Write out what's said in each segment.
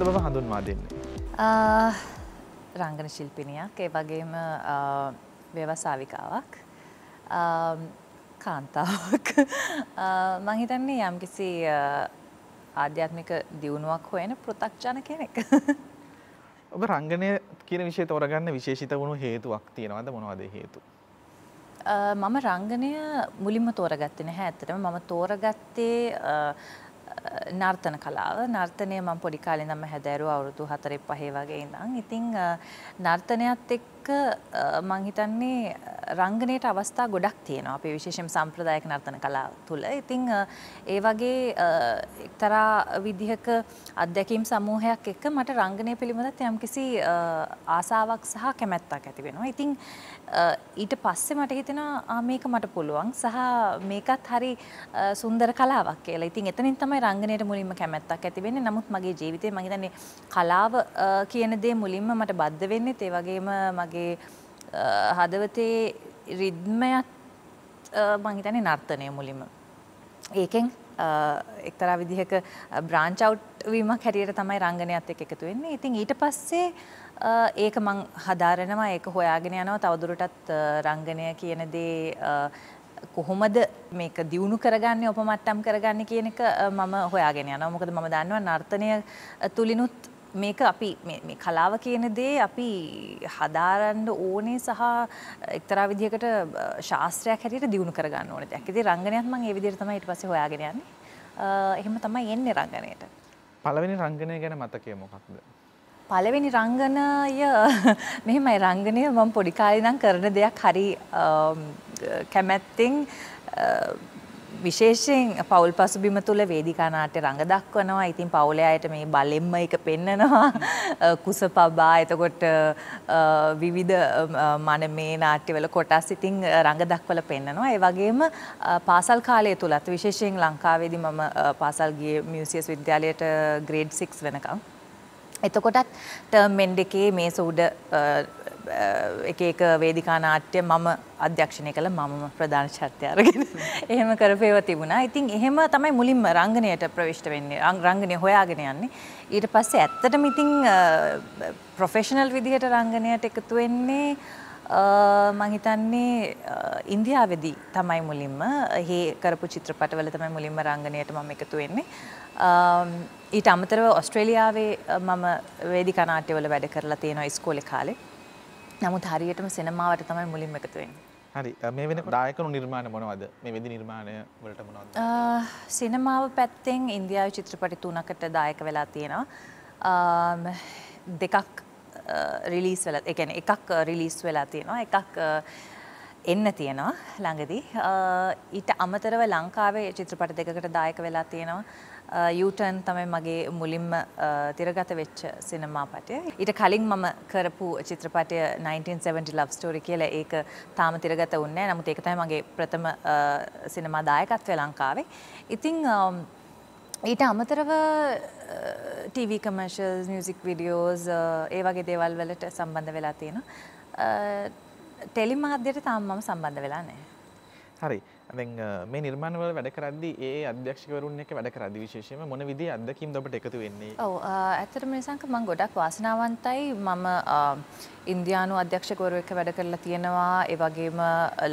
හොඳ බව හඳුන්වා දෙන්න. රංගන ශිල්පිනයක් ඒ වගේම ව්‍යවසාවිකාවක් කාන්තාවක් මහිතන්නේ යම් කිසි ආධ්‍යාත්මික දියුණුවක් හොයන පෘතක්ජන කෙනෙක්. ඔබ රංගනය කියන විෂය තෝරගන්න විශේෂිත වුණු හේතුවක් තියෙනවද මොනවද හේතු. මම රංගනය මුලින්ම තෝරගත්තෙන හැඇතරම මම තෝරගත්තේ නර්තන කලාව නර්තනය මම පොඩි කාලේ ඉඳන්ම හැදෑරුවා අවුරුදු 4 5 වගේ ඉඳන්. ඉතින් නර්තනයත් එක්ක එක්ක මං හිතන්නේ රංගනයට අවස්ථා ගොඩක් තියෙනවා අපේ විශේෂයෙන් සම්ප්‍රදායක නර්තන කලාව තුළ. ඉතින් ඒ වගේ එක්තරා විදිහක අත්දැකීම් සමූහයක් එක්ක මට රංගනය පිළිබඳත් යම්කිසි ආසාවක් සහ කැමැත්තක් ඇති වෙනවා. ඉතින් ඊට පස්සේ මට හිතෙනවා මේක මට පුළුවන් සහ මේකත් හරි සුන්දර කලාවක් කියලා. ඉතින් එතනින් තමයි රංගනයට මුලින්ම කැමැත්තක් ඇති වෙන්නේ. නමුත් මගේ ජීවිතේ මම හිතන්නේ කලාව කියන දේ මුලින්ම මට බද්ධ වෙන්නේ ඒ වගේම එයාගේ හදවතේ රිද්මයත් මංහිතනේ නර්තනය මුලිම. ඒකෙන් එක්තරා විදිහක බ්‍රාංච් අවට් වීමක් හැටියට තමයි රංගනයත් එක්ක එකතු වෙන්නේ. ඉතින් ඊට පස්සේ ඒක මං හදාරනවා ඒක හොයාගෙන යනවා තවදුරටත් රංගනය කියන දේ කොහොමද මේක දියුණු කරගන්න උපමට්ටම් කරගන්න කියන එක මම හොයාගෙන යනවා. මොකද මම දන්නවා නර්තනය තුලිනුත් මේක අපි කලාව කියන දේ අපි හදාරන්න ඕනේ සහ එක්තරා විදිහකට ශාස්ත්‍රයක් හැටියට දියුණු කරගන්න ඕනේ දෙයක්. ඉතින් රංගනයත් මම ඒ විදිහට තමයි ඊට පස්සේ හොයාගෙන යන්නේ. එහෙම තමයි එන්නේ රංගනයට. පළවෙනි රංගනය ගැන මතකය මොකක්ද? පළවෙනි රංගනය මෙහෙමයි රංගනය මම පොඩි කාලේ ඉඳන් කරන දෙයක් හරි කැමැත්තෙන් විශේෂයෙන් පවුල් පසුබිම තුළ වේදිකා නාට්‍ය රඟ දක්වනවා. ඉතින් පවුලේ අයට මේ බලෙන්ම එක පෙන්නනවා. කුස පබා එතකොට විවිධ මනමේ නාට්‍යවල කොටස් ඉතින් රඟ දක්වලා පෙන්නනවා. ඒ වගේම පාසල් කාලය තුලත් විශේෂයෙන් ලංකාවේදී මම පාසල් ගියේ මියුසියස් විද්‍යාලයට ග්‍රේඩ් 6 වෙනකම්. එතකොටත් ටර්ම් එන්ඩ් එකේ මේස උඩ එක එක වේදිකා නාට්‍ය මම අධ්‍යක්ෂණය කළ මම ප්‍රධාන චරිතය අරගෙන එහෙම කරපේව තිබුණා. ඉතින් එහෙම තමයි මුලින්ම රංගනයට ප්‍රවිෂ්ට වෙන්නේ. රංගනය හොයාගෙන යන්නේ. ඊට පස්සේ ඇත්තටම ඉතින් ප්‍රොෆෙෂනල් විදිහට රංගනයට එකතු වෙන්නේ මං හිතන්නේ ඉන්දියාවේදී තමයි මුලින්ම හේ කරපු චිත්‍රපටවල තමයි මුලින්ම රංගනයට මම එකතු වෙන්නේ. ඊට අමතරව ඔස්ට්‍රේලියාවේ මම වේදිකා නාට්‍යවල වැඩ කරලා තියෙනවා ඉස්කෝලේ කාලේ. නමුත් හරියටම සිනමාවට තමයි මුලින්ම එකතු වෙන්නේ. හරි මේ වෙනකොට දායකණු නිර්මාණ මොනවද? මේ වෙදි නිර්මාණය වලට මොනවද? සිනමාව පැත්තෙන් ඉන්දියාවේ චිත්‍රපටි තුනකට දායක වෙලා තියෙනවා. දෙකක් රිලීස් වෙලා, ඒ කියන්නේ එකක් රිලීස් වෙලා තියෙනවා. එකක් එන්න තියෙනවා ළඟදී. ඊට අමතරව ලංකාවේ චිත්‍රපට දෙකකට දායක වෙලා තියෙනවා. යුටන් uh, තමයි මගේ මුලින්ම uh, තිරගත වෙච්ච සිනමාපටය. ඊට කලින් මම කරපු චිත්‍රපටය 1970 Love Story කියලා ඒක තාම තිරගත වුණේ නැහැ. නමුත් ඒක තමයි මගේ ප්‍රථම සිනමා uh, දායකත්වය ලංකාවේ. ඉතින් um, ඊට අමතරව TV commercials, music videos ඒ වගේ දේවල් වලට සම්බන්ධ වෙලා තියෙනවා. ටෙලි මාධ්‍යයට තාම මම සම්බන්ධ වෙලා නැහැ. හරි. මේ නිර්මාණවල වැඩ කරද්දි ඒ අධ්‍යක්ෂකවරුන් එක වැඩ කරදි විශේෂම මොන විදි අදකීම් ඔබට එකතු වෙන්නේ ඔව ඇතර මේසංක මං ගොඩක් වාසනාවන්තයි මම ඉන්දයානු අධ්‍යක්ෂකවරුවක වැඩ කරලා තියෙනවා ඒවගේම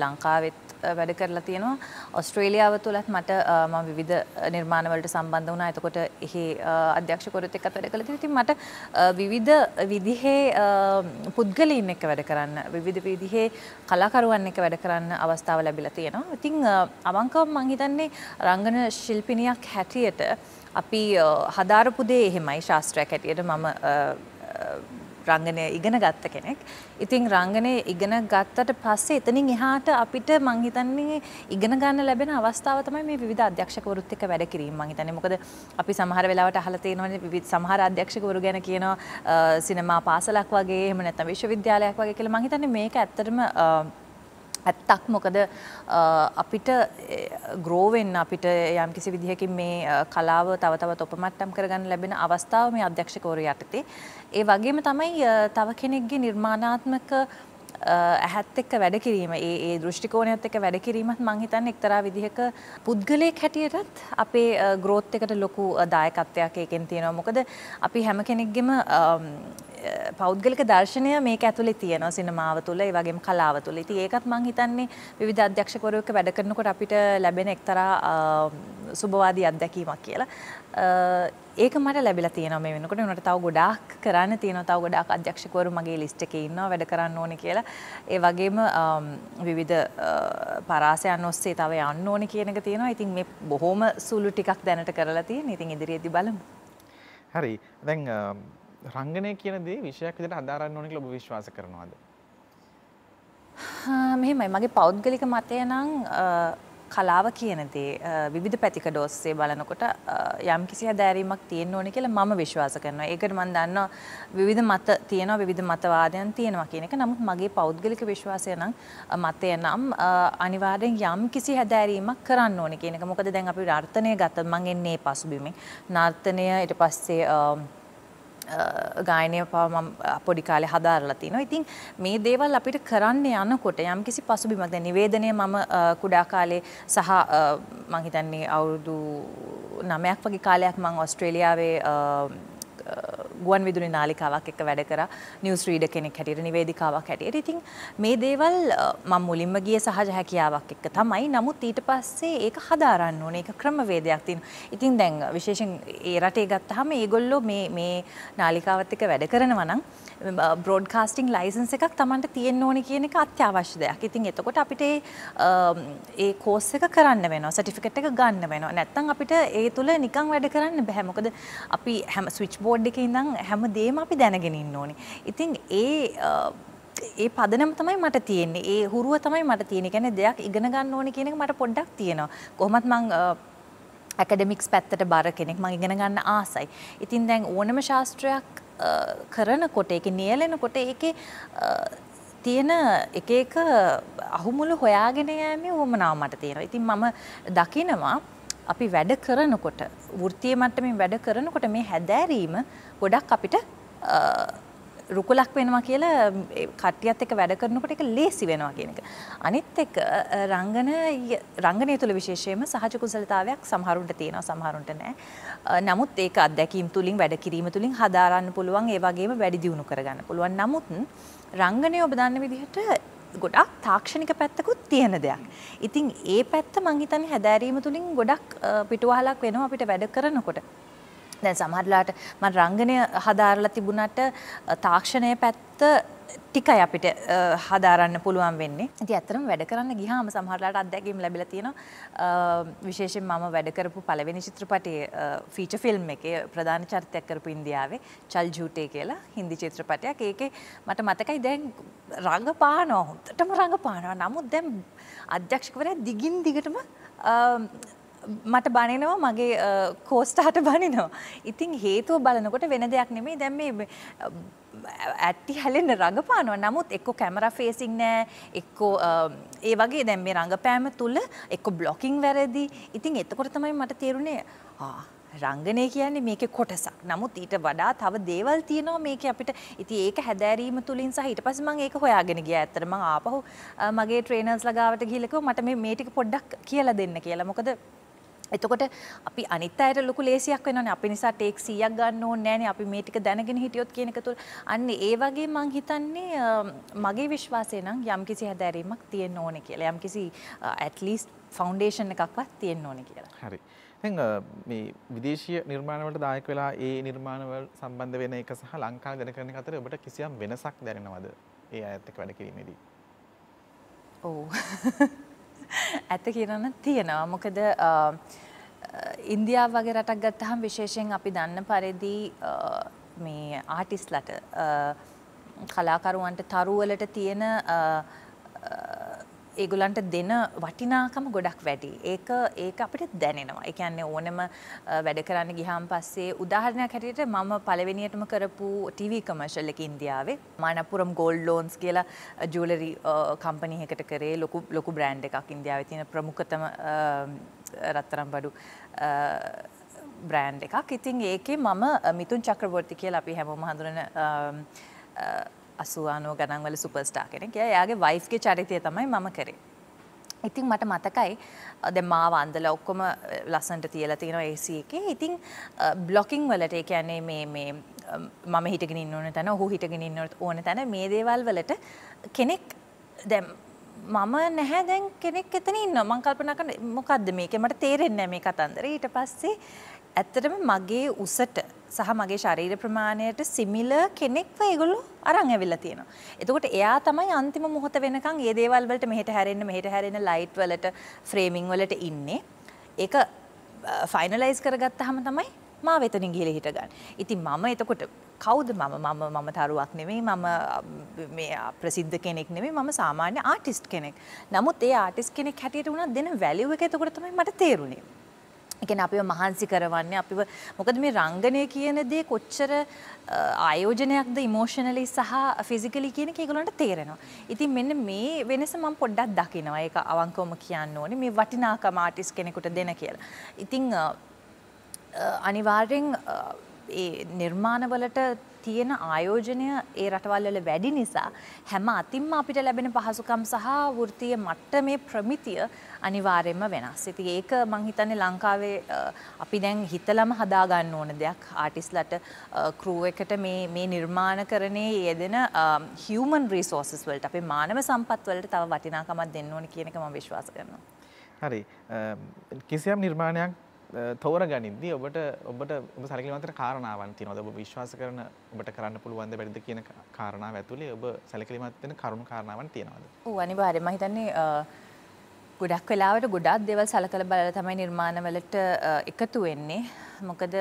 ලංකාවෙත් වැඩ කරලා තියෙනවා ඔස්ට්‍රේලියාව තුළත් මට ම විධ නිර්මාණවලට සම්බන්ධ වුණ එතකොට එහි අධ්‍යක්ෂකොරත එකත් වැඩ කළ තිති මට විවිධ විදිහේ පුද්ගලීන් එක වැඩ කරන්න විවිධ විදිහේ කලාකරුවන් එක වැඩ කරන්න අවස්ථාව ලැබිලා තියෙනවා ඉතිං අවංකව මං හිතන්නේ රංගන ශිල්පිනියක් හැටියට අපි හදාරපු දේ එහෙමයි ශාස්ත්‍රයක් හැටියට මම රංගනය ඉගෙන ගත්ත කෙනෙක්. ඉතින් රංගනය ඉගෙන ගත්තට පස්සේ එතනින් එහාට අපිට මං හිතන්නේ ඉගෙන ගන්න ලැබෙන අවස්ථාව තමයි මේ විවිධ අධ්‍යක්ෂකවරුත් එක්ක වැඩ කිරීම මං හිතන්නේ. මොකද අපි සමහර වෙලාවට අහලා තියෙනවානේ විවිධ සමහර අධ්‍යක්ෂකවරු ගැන කියනවා සිනමා පාසලක් වගේ එහෙම නැත්නම් විශ්වවිද්‍යාලයක් වගේ කියලා මං හිතන්නේ මේක ඇත්තටම ඇත්තක් මොකද අපිට ග්‍රෝවෙන් අපිට යම් කිසි විදිහකින් මේ කලාව තව තවත් ඔපමට්ටම් කරගන්න ලැබෙන අවස්ථාව මේ අධ්‍යක්ෂකවරු යටතේ. ඒ වගේම තමයි තව කෙනෙක්ගේ නිර්මාණාත්මක ඇහත් එක්ක වැඩ කිරීම ඒ ඒ දෘෂ්ටිකෝණයත් එක්ක වැඩ කිරීමත් මං හිතන්නේ එක්තරා විදිහක පුද්ගලයෙක් හැටියටත් අපේ growth එකට ලොකු දායකත්වයක් ඒකෙන් තියෙනවා. මොකද අපි හැම කෙනෙක්ගෙම පෞද්ගලික දර්ශනය මේක ඇතුලේ තියෙනවා සිනමාව තුළ ඒ වගේම කලාව තුළ. ඉතින් ඒකත් මං හිතන්නේ විවිධ අධ්‍යක්ෂකවරු එක්ක වැඩ කරනකොට අපිට ලැබෙන එක්තරා සුබවාදී අත්දැකීමක් කියලා. ඒක මට ලැබිලා තියෙනවා මේ වෙනකොට උනට තව ගොඩාක් කරන්න තියෙනවා තව ගොඩාක් අධ්‍යක්ෂකවරු මගේ ලිස්ට් එකේ ඉන්නවා වැඩ කරන්න ඕනේ කියලා ඒ වගේම විවිධ පරාසයන් ඔස්සේ තව යන්න ඕනේ කියන එක තියෙනවා ඉතින් මේ බොහොම සුළු ටිකක් දැනට කරලා තියෙන ඉතින් ඉදිරියේදී බලමු හරි දැන් රංගනය කියන දේ විෂයක් විදිහට හදාරන්න ඕනේ කියලා ඔබ විශ්වාස කරනවද මෙහෙමයි මගේ පෞද්ගලික මතය නම් කලාව කියන දේ විවිධ පැතිකඩ ඔස්සේ බලනකොට යම් කිසි හැදෑරීමක් තියෙන්න ඕනේ කියලා මම විශ්වාස කරනවා. ඒකට මම දන්නවා විවිධ මත තියෙනවා විවිධ මතවාදයන් තියෙනවා කියන එක. නමුත් මගේ පෞද්ගලික විශ්වාසය නම් මතය නම් අනිවාර්යෙන් යම් කිසි හැදෑරීමක් කරන්න ඕනේ කියන එක. මොකද දැන් අපි නර්තනය ගත්තත් මම එන්නේ පසුබිමෙන්. නර්තනය ඊට පස්සේ ගායනය පව පොඩි කාලේ හදාරලා තිනවා. ඉතින් මේ දේවල් අපිට කරන්න යනකොට යම්කිසි පසුබිමක් දැන් නිවේදනය මම කුඩා කාලේ සහ මම හිතන්නේ අවුරුදු 9ක් වගේ කාලයක් මම ඕස්ට්‍රේලියාවේ ගුවන් විදුලි නාලිකාවක් එක්ක වැඩ කරා නිවුස් රීඩර් කෙනෙක් හැටියට නිවේදිකාවක් හැටියට. ඉතින් මේ දේවල් මම මුලින්ම ගියේ සහජ හැකියාවක් එක්ක තමයි. නමුත් ඊට පස්සේ ඒක හදාරන්න ඕනේ. ඒක ක්‍රමවේදයක් තියෙනවා. ඉතින් දැන් විශේෂයෙන් ඒ රටේ ගත්තාම ඒගොල්ලෝ මේ මේ නාලිකාවත් එක්ක වැඩ කරනවා නම් බ්‍රෝඩ්කාස්ටිං ලයිසන්ස් එකක් Tamanට තියෙන්න ඕනේ කියන එක අත්‍යවශ්‍ය දෙයක්. ඉතින් එතකොට අපිට ඒ කෝස් එක කරන්න වෙනවා. සර්ටිෆිකේට් එක ගන්න වෙනවා. නැත්තම් අපිට ඒ තුල නිකන් වැඩ කරන්න බෑ. මොකද අපි හැම ස්විච් බෝඩ් එකේ ඉඳන් නම් හැමදේම අපි දැනගෙන ඉන්න ඕනේ. ඉතින් ඒ ඒ පදනම තමයි මට තියෙන්නේ. ඒ හුරුව තමයි මට තියෙන්නේ. කියන්නේ දෙයක් ඉගෙන ගන්න ඕනේ කියන එක මට පොඩ්ඩක් තියෙනවා. කොහොමත් මං ඇකඩමික්ස් පැත්තට බර කෙනෙක් මං ඉගෙන ගන්න ආසයි. ඉතින් දැන් ඕනම ශාස්ත්‍රයක් කරනකොට ඒක නියැලෙනකොට ඒකේ තියෙන එක එක අහුමුළු හොයාගෙන යෑමේ උවමනාව මට තියෙනවා. ඉතින් මම දකිනවා අපි වැඩ කරනකොට වෘත්තිය මට්ටමින් වැඩ කරනකොට මේ හැදෑරීම ගොඩක් අපිට රුකුලක් වෙනවා කියලා කට්ටියත් එක්ක වැඩ කරනකොට ඒක ලේසි වෙනවා කියන එක. අනිත් එක රංගන රංගනය තුළ විශේෂයෙන්ම සහජ කුසලතාවයක් සමහරුන්ට තියෙනවා සමහරුන්ට නැහැ. නමුත් ඒක අත්දැකීම් තුලින් වැඩ කිරීම තුලින් හදාරන්න පුළුවන් ඒ වගේම වැඩි දියුණු කරගන්න පුළුවන්. නමුත් රංගනය ඔබ දන්න විදිහට ගොඩක් තාක්ෂණික පැත්තකුත් තියෙන දෙයක්. ඉතින් ඒ පැත්ත මං හිතන්නේ හැදෑරීම තුලින් ගොඩක් පිටුවහලක් වෙනවා අපිට වැඩ කරනකොට. දැන් සමහරලාට මම රංගනය හදාරලා තිබුණාට තාක්ෂණයේ පැත්ත ටිකයි අපිට හදාරන්න පුළුවන් වෙන්නේ. ඉතින් ඇත්තටම වැඩ කරන්න ගියාම සමහරලාට අත්දැකීම් ලැබිලා තියෙනවා. විශේෂයෙන් මම වැඩ කරපු පළවෙනි චිත්‍රපටයේ ෆීචර් ෆිල්ම් එකේ ප්‍රධාන චරිතයක් කරපු ඉන්දියාවේ චල් ජූටේ කියලා හින්දි චිත්‍රපටයක්. ඒකේ මට මතකයි දැන් රඟපානවා හොඳටම රඟපානවා. නමුත් දැන් අධ්‍යක්ෂකවරයා දිගින් දිගටම මට බනිනවා මගේ කෝස්ටාට බනිනවා. ඉතින් හේතුව බලනකොට වෙන දෙයක් නෙමෙයි දැන් මේ ඇටි හැලෙන්න රඟපානවා නමුත් එක්ක කැමරා ෆේසින් නෑ එක්කෝ ඒ වගේ දැන් මේ රඟපෑම තුළ එක්ක බ්ලොකින් වැරදි ඉතින් එතකොට තමයි මට තේරුණේ රංගනය කියන්නේ මේක කොටසක් නමුත් ඊට වඩා තව දේවල් තියෙනවා මේක අපිට ඉති ඒක හැදෑරීම තුළින් සහ ඊට පස්සේ මම ඒක හොයාගෙන ගියා ඇත්තටම මම ආපහු මගේ ට්‍රේනර්ස් ලා ගාවට ගිහිල්ලා මට මේ මේ ටික පොඩ්ඩක් කියලා දෙන්න කියලා මොකද එතකොට අපි අනිත් අයට ලොකු ලේසියක් වෙනවනේ අපි නිසා ටේක් 100ක් ගන්න ඕනේ නැහනේ අපි මේ ටික දැනගෙන හිටියොත් කියන එක තුල අන්න ඒ වගේ මං හිතන්නේ මගේ විශ්වාසය නම් යම්කිසි හැදෑරීමක් තියෙන්න ඕනේ කියලා යම්කිසි at least ෆවුන්ඩේෂන් එකක්වත් තියෙන්න ඕනේ කියලා. හරි. දැන් මේ විදේශීය නිර්මාණවලට දායක වෙලා ඒ නිර්මාණවල සම්බන්ධ වෙන එක සහ ලංකාවේ දැන කරන එක අතර ඔබට කිසියම් වෙනසක් දැනෙනවද? ඒ අයත් එක්ක වැඩ කිරීමේදී. ඔව්. ඇත කියරන්න තියෙනවා. මොකද ඉන්දියාව වගේ රටක් ගත්තහම් විශේෂයෙන් අපි දන්න පරිදි මේ ආටිස්ලට කලාකරුවන්ට තරුවලට තියෙන ඒගොලන්ට දෙන වටිනාකම ගොඩක් වැඩි. ඒක ඒක අපිට දැනෙනවා. ඒ කියන්නේ ඕනෙම වැඩ කරන්න ගියාන් පස්සේ උදාහරණයක් හැටියට මම පළවෙනියටම කරපු TV කමර්ෂල් එක ඉන්දියාවේ මනපුරම් ගෝල්ඩ් ලෝන්ස් කියලා ජුවලරි කම්පැනි එකකට කරේ ලොකු ලොකු බ්‍රෑන්ඩ් එකක් ඉන්දියාවේ තියෙන ප්‍රමුඛතම රත්තරන්බඩු බ්‍රෑන්ඩ් එකක්. ඉතින් ඒකේ මම මිතුන් චක්‍රවර්ති කියලා අපි හැමෝම හඳුනන අසුවානෝ ගණන්වල සුපස්ටා කෙනෙක්. එයාගේ වයිෆ්ගේ චරිතය තමයි මම කරේ. ඉතින් මට මතකයි දැන් මාව අඳලා ඔක්කොම ලස්සනට තියලා තියෙනවා AC එකේ. ඉතින් බ්ලොකින් වලට ඒ කියන්නේ මේ මේ මම හිටගෙන ඉන්න ඕන තැන, ඔහු හිටගෙන ඉන්න ඕන තැන මේ දේවල් වලට කෙනෙක් දැන් මම නැහැ දැන් කෙනෙක් එතන ඉන්නවා. මම කල්පනා කරන මොකද්ද මේක? මට තේරෙන්නේ නැහැ මේ කතන්දරේ. ඊට පස්සේ ඇත්තටම මගේ උසට සහ මගේ ශරීර ප්‍රමාණයට සිමිල කෙනෙක්ව ඒගොල්ලෝ අරන් ඇවිල්ලා තියෙනවා. එතකොට එයා තමයි අන්තිම මොහොත වෙනකන් මේ දේවල් වලට මෙහෙට හැරෙන්න මෙහෙට හැරෙන්න ලයිට් වලට ෆ්‍රේමින් වලට ඉන්නේ. ඒක ෆයිනලයිස් කරගත්තාම තමයි මා වෙතනින් ගිහිල හිටගන්න. ඉතින් මම එතකොට කවුද මම මම මම තරුවක් නෙමෙයි මම මේ ප්‍රසිද්ධ කෙනෙක් නෙමෙයි මම සාමාන්‍ය ආටිස්ට් කෙනෙක්. නමුත් ඒ ආටිස්ට් කෙනෙක් හැටියට වුණා දෙන වැලියු එක එතකොට තමයි මට තේරුනේ. එකන අපිව මහන්සි කරවන්නේ අපිව මොකද මේ රංගනය කියන දේ කොච්චර ආයෝජනයක්ද ඉමෝෂනලි සහ ෆිසිකලි කියන ඒගොලන්ට තේරෙනවා. ඉතින් මෙන්න මේ වෙනස මම පොඩ්ඩක් දකිනවා ඒක අවංකවම කියන්න ඕනේ මේ වටිනාකම ආටිස් කෙනෙකුට දෙන කියලා. ඉතින් අනිවාර්යෙන් ඒ නිර්මාණවලට තියෙන ආයෝජනය ඒ රටවල්වල වැඩි නිසා හැම අතින්ම අපිට ලැබෙන පහසුකම් සහ වෘත්තීය මට්ටමේ ප්‍රමිතිය අනිවාර්යයෙන්ම වෙනස්. ඉතින් ඒක මං හිතන්නේ ලංකාවේ අපි දැන් හිතලම හදා ගන්න ඕන දෙයක්. ආටිස්ලට ක්‍රූ එකට මේ මේ නිර්මාණකරණයේ යෙදෙන human resources වලට අපේ මානව සම්පත් වලට තව වටිනාකමක් දෙන්න ඕන කියන එක මම විශ්වාස කරනවා. හරි. කිසියම් නිර්මාණයක් තෝර ගනිද්දී ඔබට ඔබට ඔබ සැලකිලිමත් කාරණාවන් තියෙනවද ඔබ විශ්වාස කරන ඔබට කරන්න පුළුවන්ද බැරිද කියන කාරණාව ඇතුලේ ඔබ සැලකිලිමත් වෙන කරුණු කාරණාවන් තියෙනවද? ඔව් අනිවාර්යයෙන්ම හිතන්නේ ගොඩක් වෙලාවට ගොඩක් දේවල් සැලකලා බලලා තමයි නිර්මාණවලට එකතු වෙන්නේ. මොකද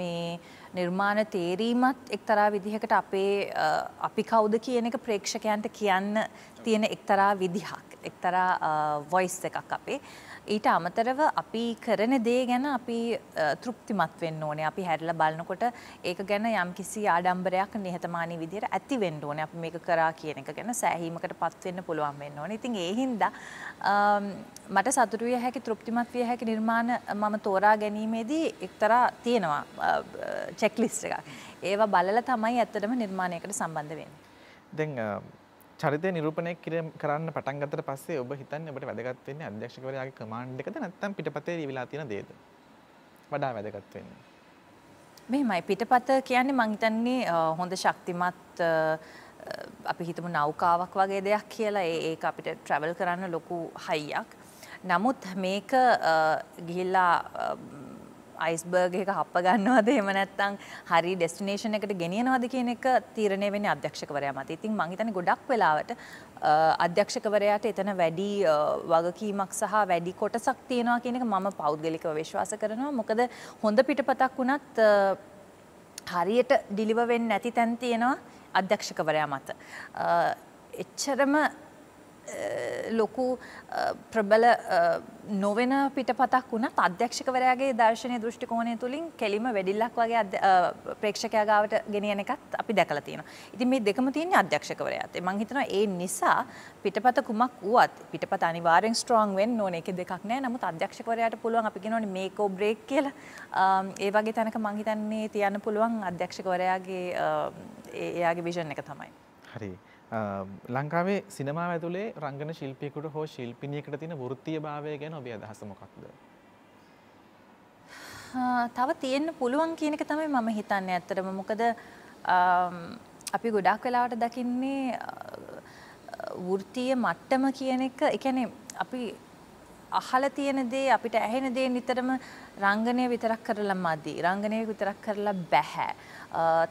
මේ නිර්මාණ තේරීමත් එක්තරා විදිහකට අපේ අපි කවුද කියන එක ප්‍රේක්ෂකයන්ට කියන්න තියෙන එක්තරා විදිහක්. එක්තරා වොයිස් එකක් අපේ. ඊට අමතරව අපි කරන දේ ගැන අපි තෘප්තිමත් වෙන්න ඕනේ. අපි හැරිලා බලනකොට ඒක ගැන යම්කිසි ආඩම්බරයක් නිහතමානී විදිහට ඇති වෙන්න ඕනේ. අපි මේක කරා කියන එක ගැන සෑහීමකටපත් වෙන්න පුළුවන් වෙන්න ඕනේ. ඉතින් ඒ හින්දා මට සතුටු විය හැකි තෘප්තිමත් විය හැකි නිර්මාණ මම තෝරා ගැනීමේදී එක්තරා තියෙනවා චෙක් ලිස්ට් එකක්. ඒවා බලලා තමයි ඇත්තටම නිර්මාණයකට සම්බන්ධ වෙන්නේ. දැන් චරිතය නිරූපණය කරන්න පටන්ගතට පස්සේ ඔබ හිතන්න ඔබට වැදගත්වන්නේ අධ්‍යක්ෂකවරයාගේ කමාන්්ඩ එකද නැත්තම් පිටපතේ විලා තියෙන දේද වඩා වැදගත්වෙන්නේ. මෙහෙමයි පිටපත කියන්නේ මංහිතන්නේ හොඳ ශක්තිමත් අපි හිතම නෞකාවක් වගේ දෙයක් කියලා ඒ අපිට ට්‍රැවල් කරන්න ලොකු හයියක්. නමුත් මේක ගිහිල්ලා අයිස්බර්ග එක හප්ප ගන්නවද එහෙම නැත්නම් හරි ඩෙස්ටිනේෂන් එකට ගෙනියනවද කියන එක තීරණය වෙන්නේ අධ්‍යක්ෂකවරයා මත. ඉතින් මං හිතන්නේ ගොඩක් වෙලාවට අධ්‍යක්ෂකවරයාට එතන වැඩි වගකීමක් සහ වැඩි කොටසක් තියෙනවා කියන එක මම පෞද්ගලිකව විශ්වාස කරනවා. මොකද හොඳ පිටපතක් වුණත් හරියට ඩිලිව වෙන්නේ නැති තැන් තියෙනවා අධ්‍යක්ෂකවරයා මත. එච්චරම ලොකු ප්‍රබල නොවෙන පිටපතක් වුණත් අධ්‍යක්ෂකවරයාගේ දර්ශනය දෘෂ්ටිකෝණය තුළින් කෙලිම වැඩිල්ලක් වගේ ප්‍රේක්ෂකයා ගාවට ගෙනියන එකත් අපි දැකලා තියෙනවා. ඉතින් මේ දෙකම තියෙන්නේ අධ්‍යක්ෂකවරයාත්. මම හිතනවා ඒ නිසා පිටපත කුමක් වුවත් පිටපත අනිවාර්යෙන් ස්ට්‍රෝං වෙන්න ඕනේ. ඒකේ දෙකක් නැහැ. නමුත් අධ්‍යක්ෂකවරයාට පුළුවන් අපි කියනෝනේ මේක ඕ බ්‍රේක් කියලා. ඒ වගේ තැනක මම හිතන්නේ තියන්න පුළුවන් අධ්‍යක්ෂකවරයාගේ එයාගේ විෂන් එක තමයි. හරි. ලංකාවේ සිනමාව ඇතුළේ රංගන ශිල්පියකුට හෝ ශිල්පිනියකට තියෙන වෘත්තීය භාවය ගැන ඔබේ අදහස මොකක්ද? තව තියෙන්න පුළුවන් කියන එක තමයි මම හිතන්නේ ඇත්තටම. මොකද අපි ගොඩක් වෙලාවට දකින්නේ වෘත්තීය මට්ටම කියන එක, ඒ කියන්නේ අපි අහලා තියෙන දේ අපිට ඇහෙන දේ නිතරම රංගනය විතරක් කරලා මදි. රංගනය විතරක් කරලා බැහැ.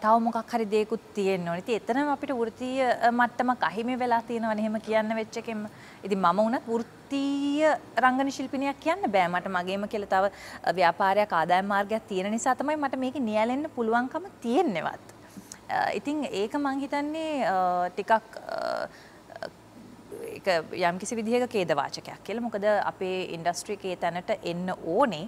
තව මොකක් හරි දෙයක්ත් තියෙන්න ඕනේ. ඉතින් එතනම අපිට වෘත්තීය මට්ටමක් අහිමි වෙලා තියෙනවනේ එහෙම කියන්න වෙච්ච එකෙම. ඉතින් මම උනත් වෘත්තීය රංගන ශිල්පිනියක් කියන්න බෑ. මට මගේම කියලා තව ව්‍යාපාරයක් ආදායම් මාර්ගයක් තියෙන නිසා තමයි මට මේක නියැලෙන්න පුළුවන්කම තියෙන්නේවත්. ඉතින් ඒක මං හිතන්නේ ටිකක් එක යම් කිසි විදිහක කේදවාචකයක් කියලා. මොකද අපේ ඉන්ඩස්ට්‍රි එකේ තැනට එන්න ඕනේ.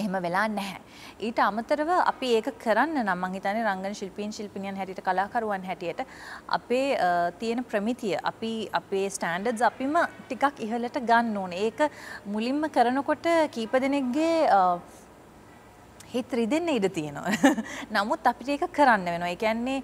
එහෙම වෙලා නැහැ. ඊට අමතරව අපි ඒක කරන්න නම් මං හිතන්නේ රංගන ශිල්පීන් ශිල්පිනියන් හැටියට කලාකරුවන් හැටියට අපේ තියෙන ප්‍රමිතිය අපි අපේ ස්ටෑන්ඩඩ්ස් අපිම ටිකක් ඉහළට ගන්න ඕනේ. ඒක මුලින්ම කරනකොට කීප දෙනෙක්ගේ හිත් රිදෙන්න ඉඩ තියෙනවා. නමුත් අපිට ඒක කරන්න වෙනවා. ඒ කියන්නේ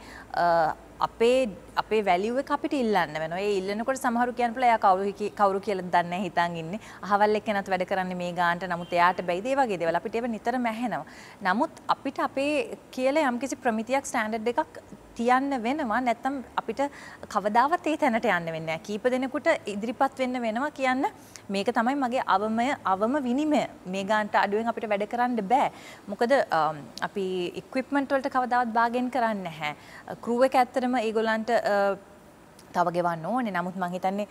අපේ අපේ වැලිව් එක අපිට ඉල්ලන්න වෙනවා. ඒ ඉල්ලනකොට සමහරු කියන්න පුළුවන් එයා කවුරු කවුරු කියලා දන්නේ නැහැ හිතන් ඉන්නේ. අහවල් එක්කෙනත් වැඩ කරන්නේ මේ ගානට. නමුත් එයාට බැයිද ඒ වගේ දේවල්. අපිට ඒව නිතරම ඇහෙනවා. නමුත් අපිට අපේ කියලා යම්කිසි ප්‍රමිතියක් ස්ටෑන්ඩඩ් එකක් තියන්න වෙනවා නැත්තම් අපිට කවදාවත් ඒ තැනට යන්න වෙන්නේ නැහැ. කීප දෙනෙකුට ඉදිරිපත් වෙන්න වෙනවා කියන්න මේක තමයි මගේ අවමය අවම විනිමය. මේ ගානට අඩුවෙන් අපිට වැඩ කරන්න බෑ. මොකද අපි ඉක්විප්මන්ට් වලට කවදාවත් බාගෙන් කරන්නේ නැහැ. ක්‍රූ එක ඇත්තටම ඒගොල්ලන්ට තව ගෙවන්න ඕනේ. නමුත් මම හිතන්නේ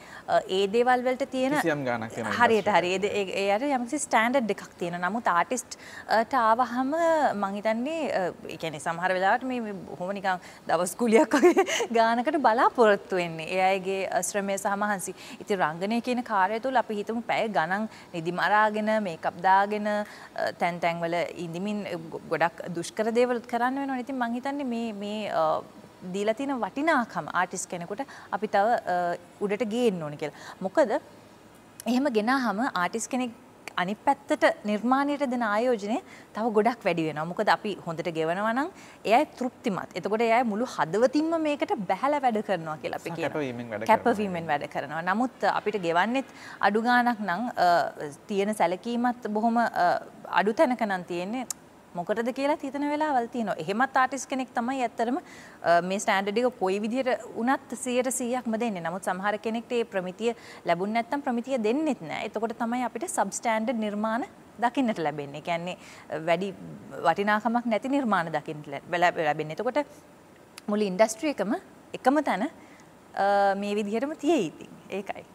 ඒ දේවල් වලට තියෙන කිසියම් ගාණක් වෙනවා. හරියට හරි. ඒ ඒ අර යම්කිසි ස්ටෑන්ඩඩ් එකක් තියෙනවා. නමුත් ආටිස්ට් ට ආවහම මම හිතන්නේ ඒ කියන්නේ සමහර වෙලාවට මේ බොහොම නිකන් දවස් කුලියක් වගේ ගානකට බලාපොරොත්තු වෙන්නේ. ඒ අයගේ ශ්‍රමය සහ මහන්සි. ඉතින් රංගනය කියන කාර්යය තුළ අපි හිතමු පැය ගණන් නිදිම අරාගෙන මේකප් දාගෙන තැන් තැන් වල ඉඳිමින් ගොඩක් දුෂ්කර දේවල් කරන්න වෙනවා. ඉතින් මම හිතන්නේ මේ මේ දීලා තියෙන වටිනාකම ආටිස් කෙනෙකුට අපි තව උඩට ගේන්න ඕනේ කියලා. මොකද එහෙම ගෙනාහම ආටිස් කෙනෙක් අනි පැත්තට නිර්මාණයට දෙන ආයෝජනය තව ගොඩක් වැඩි වෙනවා. මොකද අපි හොඳට ගෙවනවා නම් එයයි තෘප්තිමත්. එතකොට එයයි මුළු හදවතින්ම මේකට බැහැලා වැඩ කරනවා කියලා අපි කියනවා. කැපවීමෙන් වැඩ කරනවා. නමුත් අපිට ගෙවන්නෙත් අඩු ගාණක් නම් තියෙන සැලකීමත් බොහොම අඩු තැනක නම් තියෙන්නේ මොකටද කියලා හිතන වෙලාවල් තියෙනවා. එහෙමත් ආටිස් කෙනෙක් තමයි ඇත්තටම මේ ස්ටෑන්ඩඩ් එක කොයි විදිහට වුණත් 100%ක්ම දෙන්නේ. නමුත් සමහර කෙනෙක්ට ඒ ප්‍රමිතිය ලැබුණ නැත්නම් ප්‍රමිතිය දෙන්නෙත් නැහැ. එතකොට තමයි අපිට සබ් ස්ටෑන්ඩඩ් නිර්මාණ දකින්නට ලැබෙන්නේ. කියන්නේ වැඩි වටිනාකමක් නැති නිර්මාණ දකින්නට ලැබෙන්නේ. එතකොට මුළු ඉන්ඩස්ට්‍රි එකම එකම තැන මේ විදිහටම තියෙයි ඉතින්. ඒකයි.